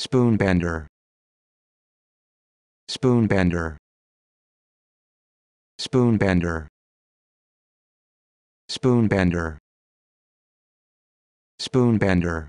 spoonbender spoonbender spoonbender spoonbender spoonbender